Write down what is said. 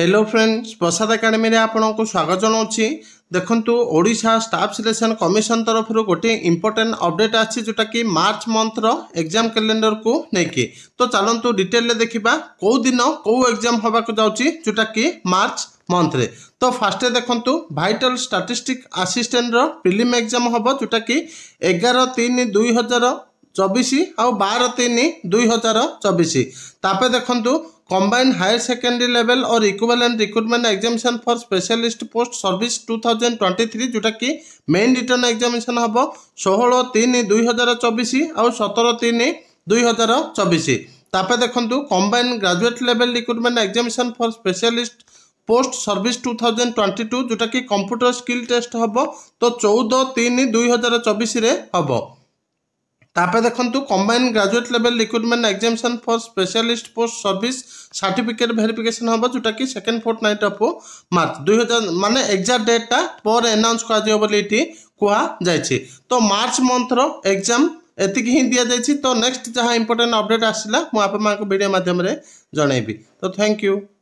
hello friends ପ୍ରସାଦ ଏକାଡେମୀରେ ଆପଣଙ୍କୁ ସ୍ୱାଗତ ଜଣାଉଛି ଦେଖନ୍ତୁ ଓଡ଼ିଶା ଷ୍ଟାଫ୍ ସିଲେକ୍ସନ୍ କମିଶନ ତରଫରୁ ଗୋଟିଏ ଇମ୍ପୋର୍ଟାଣ୍ଟ ଅପଡ଼େଟ୍ ଆସିଛି ଯେଉଁଟାକି ମାର୍ଚ୍ଚ ମନ୍ଥର ଏକ୍ଜାମ୍ କ୍ୟାଲେଣ୍ଡରକୁ ନେଇକି ତ ଚାଲନ୍ତୁ ଡିଟେଲରେ ଦେଖିବା କେଉଁ ଦିନ କେଉଁ ଏକ୍ଜାମ୍ ହେବାକୁ ଯାଉଛି ଯେଉଁଟାକି ମାର୍ଚ୍ଚ ମନ୍ଥରେ ତ ଫାର୍ଷ୍ଟରେ ଦେଖନ୍ତୁ ଭାଇଟାଲ ଷ୍ଟାଟିଷ୍ଟିକ୍ ଆସିଷ୍ଟାଣ୍ଟର ପ୍ରିଲିମ୍ ଏକ୍ଜାମ୍ ହେବ ଯେଉଁଟାକି ଏଗାର ତିନି ଦୁଇ ହଜାର চবিশ আউ বার তিন দুই হাজার চবিশ তাপরে দেখুন combined higher secondary level or equivalent recruitment examination for specialist post service two thousand twenty three যেটাকি মেইন রিটর্ন এক্সামিনেশন হব ষোহল তিন দুই হাজার চবিশ আউ সতের তিন দুই হাজার চবিশ তাপরে দেখুন combined graduate level recruitment examination for specialist post service two thousand twenty two যেটাকি কম্পুটর স্কিল টেস্ট হব তো চৌদ তিন দুই হাজার চবিশে হব তাপরে দেখন্তু combine graduate level recruitment examination for specialist post service certificate verification হব যেটাকি second fourth ninth of March দুই হাজার মানে এক্সাক্ট ডেটটা পরে আনাউন্স করা বলে এটি কুহযাই তো মার্চ মন্থর এক্সাম ଏତିକି ହିଁ ଦିଆଯାଇଛି ତ ନେକ୍ସଟ ଯାହା ଇମ୍ପୋର୍ଟାଣ୍ଟ ଅପଡ଼େଟ୍ ଆସିଲା ମୁଁ ଆପଣମାନଙ୍କୁ ଭିଡ଼ିଓ ମାଧ୍ୟମରେ ଜଣାଇବି ତ ଥ୍ୟାଙ୍କ ୟୁ